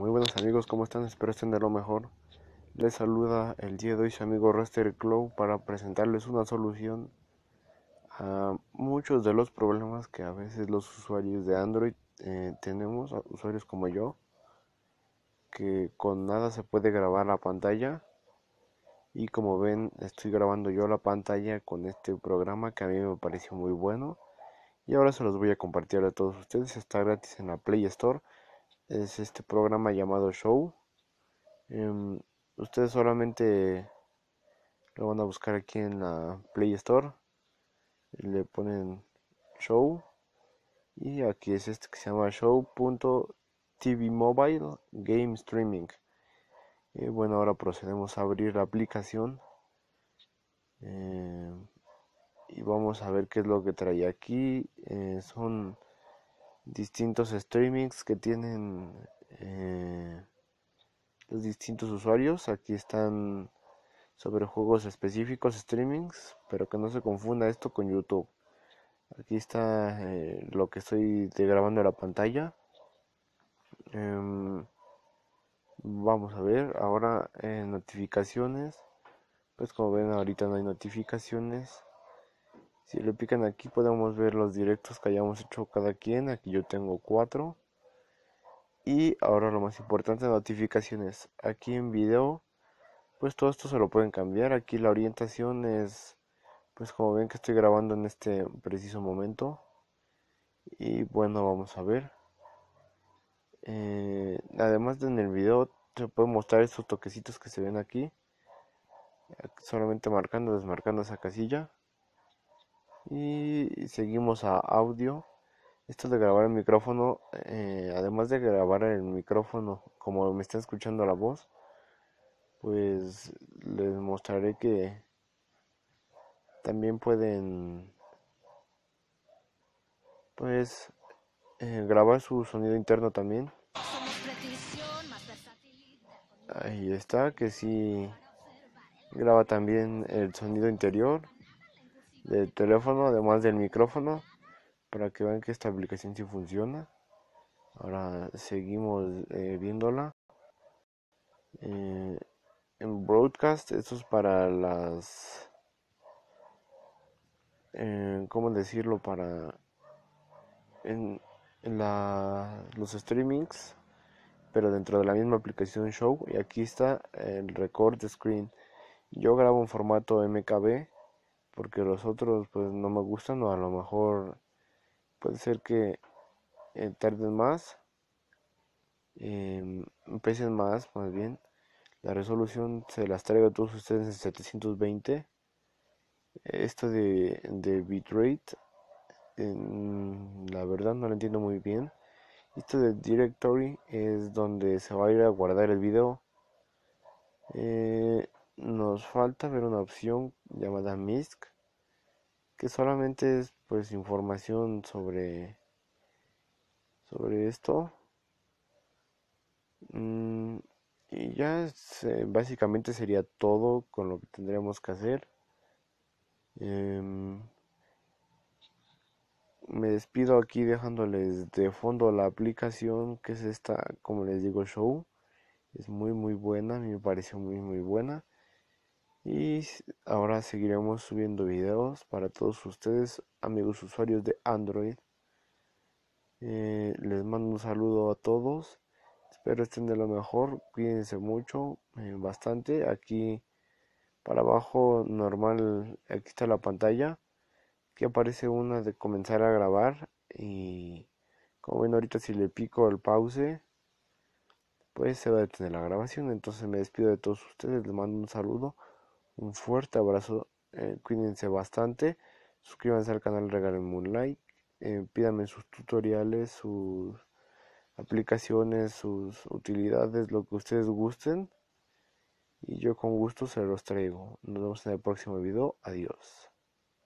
Muy buenos amigos, ¿cómo están? Espero estén de lo mejor. Les saluda el día de hoy su amigo Raster Clow para presentarles una solución a muchos de los problemas que a veces los usuarios de Android eh, tenemos, usuarios como yo, que con nada se puede grabar la pantalla. Y como ven, estoy grabando yo la pantalla con este programa que a mí me pareció muy bueno. Y ahora se los voy a compartir a todos ustedes. Está gratis en la Play Store es este programa llamado Show. Em, ustedes solamente lo van a buscar aquí en la Play Store. Le ponen Show. Y aquí es este que se llama Show.tv Mobile Game Streaming. Y eh, bueno, ahora procedemos a abrir la aplicación. Eh, y vamos a ver qué es lo que trae aquí. Eh, son distintos streamings que tienen eh, los distintos usuarios. Aquí están sobre juegos específicos, streamings, pero que no se confunda esto con YouTube. Aquí está eh, lo que estoy grabando en la pantalla. Em, vamos a ver ahora en eh, notificaciones. Pues como ven ahorita no hay notificaciones. Si le pican aquí podemos ver los directos que hayamos hecho cada quien. Aquí yo tengo cuatro. Y ahora lo más importante, notificaciones. Aquí en video, pues todo esto se lo pueden cambiar. Aquí la orientación es, pues como ven que estoy grabando en este preciso momento. Y bueno, vamos a ver. Eh, además en el video se pueden mostrar estos toquecitos que se ven aquí. Solamente marcando, desmarcando esa casilla y seguimos a audio esto de grabar el micrófono eh, además de grabar el micrófono como me está escuchando la voz pues les mostraré que también pueden pues eh, grabar su sonido interno también ahí está que sí, graba también el sonido interior del teléfono, además del micrófono, para que vean que esta aplicación si funciona. Ahora seguimos eh, viéndola. Eh, en broadcast, esto es para las... Eh, ¿Cómo decirlo? Para... En, en la, los streamings, pero dentro de la misma aplicación Show. Y aquí está el record screen. Yo grabo en formato MKB porque los otros pues no me gustan o a lo mejor puede ser que eh, tarden más, eh, más más bien. La resolución se las traigo a todos ustedes en 720. Esto de, de bitrate, la verdad no lo entiendo muy bien. Esto de directory es donde se va a ir a guardar el video. Eh, nos falta ver una opción llamada MISC, que solamente es pues información sobre, sobre esto. Mm, y ya básicamente sería todo con lo que tendríamos que hacer. Em, me despido aquí dejándoles de fondo la aplicación que es esta, como les digo, show. Es muy muy buena, me pareció muy muy buena. Y ahora seguiremos subiendo videos para todos ustedes, amigos usuarios de Android. Eh, les mando un saludo a todos. Espero estén de lo mejor. Cuídense mucho, eh, bastante. Aquí para abajo, normal, aquí está la pantalla. que aparece una de comenzar a grabar. Y como ven ahorita si le pico el pause, pues se va a detener la grabación. Entonces me despido de todos ustedes. Les mando un saludo. Un fuerte abrazo, eh, cuídense bastante, suscríbanse al canal, regalen un like, eh, pídanme sus tutoriales, sus aplicaciones, sus utilidades, lo que ustedes gusten. Y yo con gusto se los traigo. Nos vemos en el próximo video. Adiós.